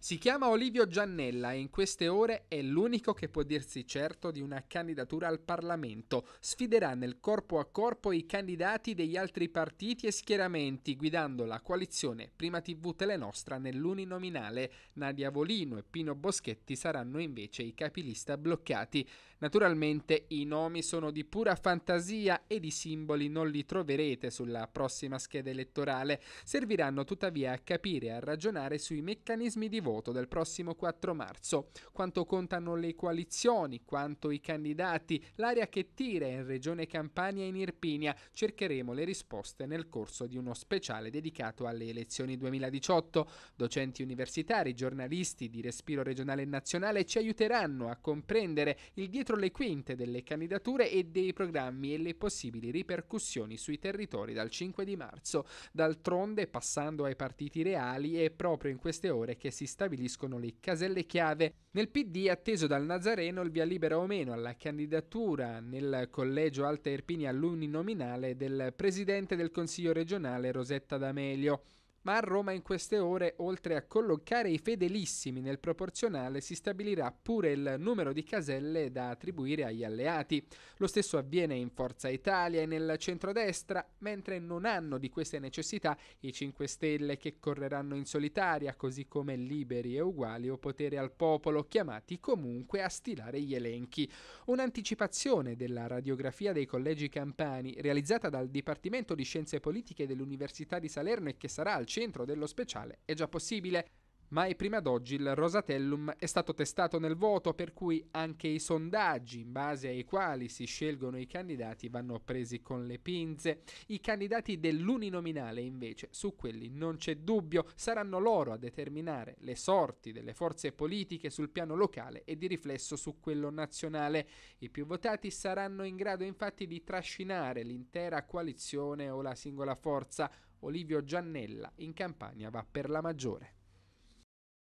Si chiama Olivio Giannella e in queste ore è l'unico che può dirsi certo di una candidatura al Parlamento. Sfiderà nel corpo a corpo i candidati degli altri partiti e schieramenti, guidando la coalizione Prima TV Telenostra nell'uninominale. Nadia Volino e Pino Boschetti saranno invece i capilista bloccati. Naturalmente i nomi sono di pura fantasia ed i simboli non li troverete sulla prossima scheda elettorale. Serviranno tuttavia a capire e a ragionare sui meccanismi di voto voto del prossimo 4 marzo. Quanto contano le coalizioni, quanto i candidati, l'area che tira in Regione Campania e in Irpinia, cercheremo le risposte nel corso di uno speciale dedicato alle elezioni 2018. Docenti universitari, giornalisti di respiro regionale e nazionale ci aiuteranno a comprendere il dietro le quinte delle candidature e dei programmi e le possibili ripercussioni sui territori dal 5 di marzo. D'altronde, passando ai partiti reali, è proprio in queste ore che si sta stabiliscono le caselle chiave. Nel PD atteso dal Nazareno il via libera o meno alla candidatura nel collegio Alta Irpinia all'uninominale del presidente del Consiglio regionale Rosetta D'Amelio ma a Roma in queste ore, oltre a collocare i fedelissimi nel proporzionale, si stabilirà pure il numero di caselle da attribuire agli alleati. Lo stesso avviene in Forza Italia e nel centrodestra, mentre non hanno di queste necessità i 5 Stelle che correranno in solitaria, così come liberi e uguali o potere al popolo, chiamati comunque a stilare gli elenchi. Un'anticipazione della radiografia dei collegi campani, realizzata dal Dipartimento di Scienze Politiche dell'Università di Salerno e che sarà al centro dello speciale è già possibile mai prima d'oggi il Rosatellum è stato testato nel voto, per cui anche i sondaggi in base ai quali si scelgono i candidati vanno presi con le pinze. I candidati dell'uninominale, invece, su quelli non c'è dubbio, saranno loro a determinare le sorti delle forze politiche sul piano locale e di riflesso su quello nazionale. I più votati saranno in grado infatti di trascinare l'intera coalizione o la singola forza. Olivio Giannella in campagna va per la maggiore.